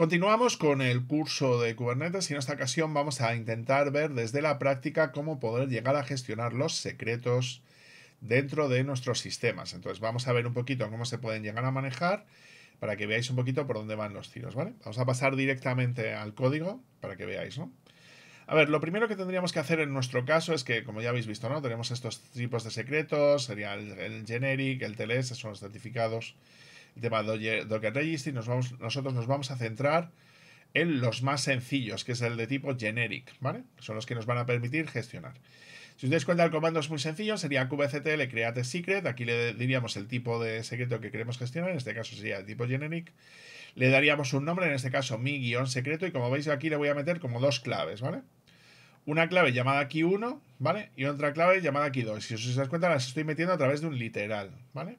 Continuamos con el curso de Kubernetes y en esta ocasión vamos a intentar ver desde la práctica cómo poder llegar a gestionar los secretos dentro de nuestros sistemas. Entonces vamos a ver un poquito cómo se pueden llegar a manejar para que veáis un poquito por dónde van los tiros, ¿vale? Vamos a pasar directamente al código para que veáis, A ver, lo primero que tendríamos que hacer en nuestro caso es que, como ya habéis visto, ¿no? Tenemos estos tipos de secretos, sería el, generic, el TLS, son los certificados, el tema de eh, Docker Registry, nos nosotros nos vamos a centrar en los más sencillos, que es el de tipo generic, ¿vale? Son los que nos van a permitir gestionar. Si os dais cuenta, el comando es muy sencillo, sería kubectl create secret, aquí le diríamos el tipo de secreto que queremos gestionar, en este caso sería el tipo generic, le daríamos un nombre, en este caso mi secreto, y como veis aquí le voy a meter como dos claves, ¿vale? Una clave llamada aquí 1, ¿vale? Y otra clave llamada aquí 2. Si os dais cuenta, las estoy metiendo a través de un literal, ¿vale? vale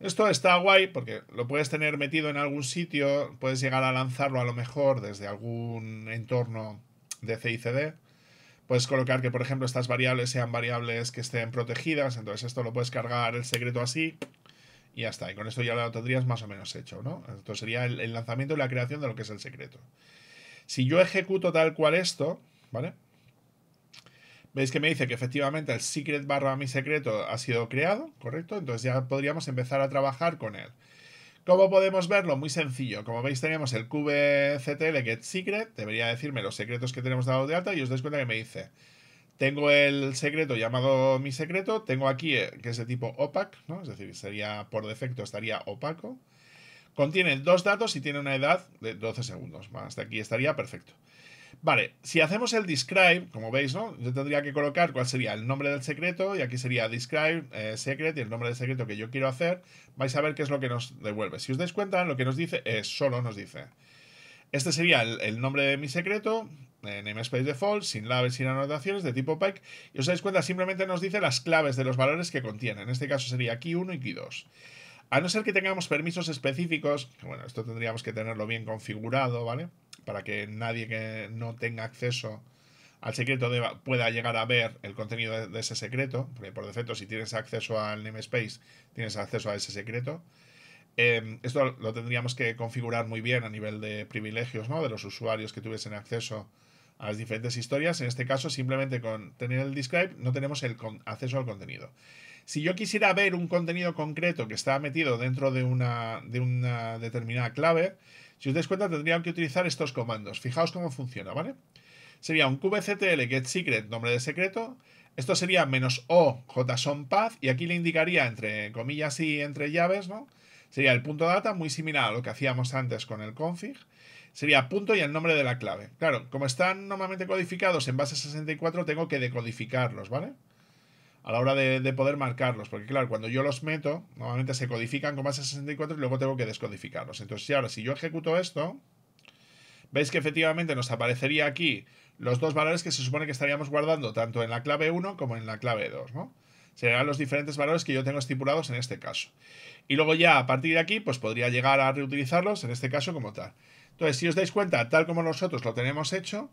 esto está guay porque lo puedes tener metido en algún sitio, puedes llegar a lanzarlo a lo mejor desde algún entorno de CD. Puedes colocar que, por ejemplo, estas variables sean variables que estén protegidas, entonces esto lo puedes cargar el secreto así y ya está. Y con esto ya lo tendrías más o menos hecho, ¿no? Esto sería el lanzamiento y la creación de lo que es el secreto. Si yo ejecuto tal cual esto, ¿vale? Veis que me dice que efectivamente el secret barra mi secreto ha sido creado, ¿correcto? Entonces ya podríamos empezar a trabajar con él. ¿Cómo podemos verlo? Muy sencillo. Como veis tenemos el kubectl get secret, debería decirme los secretos que tenemos dado de alta y os dais cuenta que me dice tengo el secreto llamado mi secreto, tengo aquí eh, que es de tipo opac, ¿no? Es decir, sería por defecto estaría opaco. Contiene dos datos y tiene una edad de 12 segundos. Hasta aquí estaría perfecto. Vale, si hacemos el describe, como veis, ¿no? Yo tendría que colocar cuál sería el nombre del secreto y aquí sería describe, eh, secret y el nombre del secreto que yo quiero hacer. Vais a ver qué es lo que nos devuelve. Si os dais cuenta, lo que nos dice es, solo nos dice. Este sería el, nombre de mi secreto, eh, name space default, sin labels, sin anotaciones, de tipo pack. Y os dais cuenta, simplemente nos dice las claves de los valores que contiene. En este caso sería aquí 1 y key 2. A no ser que tengamos permisos específicos, bueno, esto tendríamos que tenerlo bien configurado, ¿vale? vale para que nadie que no tenga acceso al secreto pueda llegar a ver el contenido de, ese secreto, porque por defecto si tienes acceso al namespace, tienes acceso a ese secreto. Em, esto lo tendríamos que configurar muy bien a nivel de privilegios, ¿no? De los usuarios que tuviesen acceso a las diferentes historias. En este caso, simplemente con tener el describe no tenemos el acceso al contenido. Si yo quisiera ver un contenido concreto que está metido dentro de una, de una determinada clave, si os dais cuenta tendrían que utilizar estos comandos. Fijaos cómo funciona, ¿vale? Sería un qvctl get secret, nombre de secreto. Esto sería menos o json path y aquí le indicaría entre comillas y entre llaves, ¿no? Sería el punto data muy similar a lo que hacíamos antes con el config. Sería punto y el nombre de la clave. Claro, como están normalmente codificados en base 64, tengo que decodificarlos, ¿vale? A la hora de, poder marcarlos, porque claro, cuando yo los meto, normalmente se codifican con base 64 y luego tengo que descodificarlos. Entonces, si ahora si yo ejecuto esto, veis que efectivamente nos aparecería aquí los dos valores que se supone que estaríamos guardando tanto en la clave 1 como en la clave 2, ¿no? Serán los diferentes valores que yo tengo estipulados en este caso. Y luego ya a partir de aquí, pues podría llegar a reutilizarlos, en este caso como tal. Entonces, si os dais cuenta, tal como nosotros lo tenemos hecho,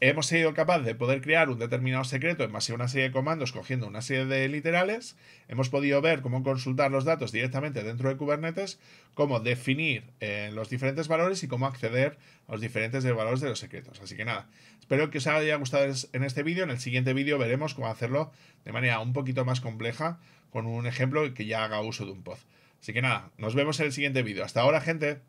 hemos sido capaces de poder crear un determinado secreto en base a una serie de comandos cogiendo una serie de literales, hemos podido ver cómo consultar los datos directamente dentro de Kubernetes, cómo definir eh, los diferentes valores y cómo acceder a los diferentes valores de los secretos. Así que nada, espero que os haya gustado en este vídeo. En el siguiente vídeo veremos cómo hacerlo de manera un poquito más compleja con un ejemplo que ya haga uso de un pod. Así que nada, nos vemos en el siguiente vídeo. Hasta ahora, gente.